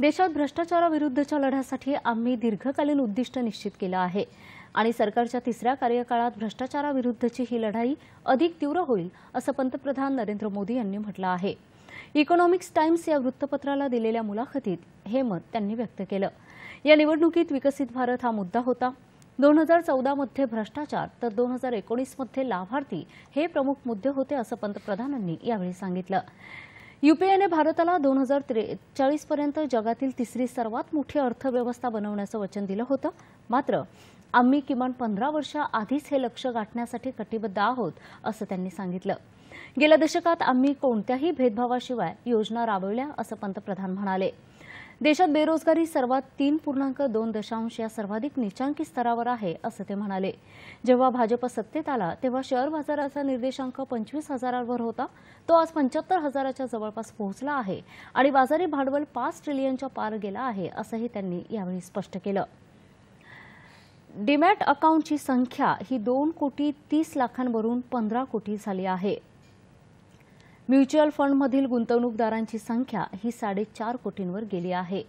देशात भ्रष्टाचाराविरुद्धच्या लढ्यासाठी आम्ही दीर्घकालीन उद्दिष्ट निश्चित केलं आहे आणि सरकारच्या तिसऱ्या कार्यकाळात भ्रष्टाचाराविरुद्धची ही लढाई अधिक तीव्र होईल असं पंतप्रधान नरेंद्र मोदी यांनी म्हटलं आहे इकॉनॉमिक्स टाइम्स या वृत्तपत्राला दिलेल्या मुलाखतीत हे मत त्यांनी व्यक्त केलं या निवडणुकीत विकसित भारत हा मुद्दा होता दोन हजार चौदामध्ये भ्रष्टाचार तर दोन हजार एकोणीसमध्ये लाभार्थी हे प्रमुख मुद्दे होते असं पंतप्रधानांनी यावेळी सांगितलं युपीएने भारताला दोन हजार त्रेचाळीसपर्यंत जगातील तिसरी सर्वात मोठी अर्थव्यवस्था बनवण्याचं वचन दिलं होतं मात्र आम्ही किमान पंधरा आधीच हे लक्ष गाठण्यासाठी कटिबद्ध आहोत असं त्यांनी सांगितलं गेल्या दशकात आम्ही कोणत्याही भेदभावाशिवाय योजना राबवल्या असं पंतप्रधान म्हणाले देशात बेरोजगारी सर्वात तीन पूर्णांक दोन दशांश या सर्वाधिक निचांकी स्तरावर आहे असं ते म्हणाले जेव्हा भाजप सत्तेत आला तेव्हा शेअर बाजाराचा निर्देशांक पंचवीस हजारावर होता तो आज पंच्याहत्तर हजाराच्या जवळपास पोहोचला आहे आणि बाजारी भांडवल पाच ट्रिलियनच्या पार गेला आहे असंही त्यांनी यावेळी स्पष्ट केलं डिमॅट अकाउंटची संख्या ही दोन कोटी तीस लाखांवरून पंधरा कोटी झाली आहे म्युच्युअल फंडमधील गुंतवणूकदारांची संख्या ही साडेचार कोटींवर गेली आहे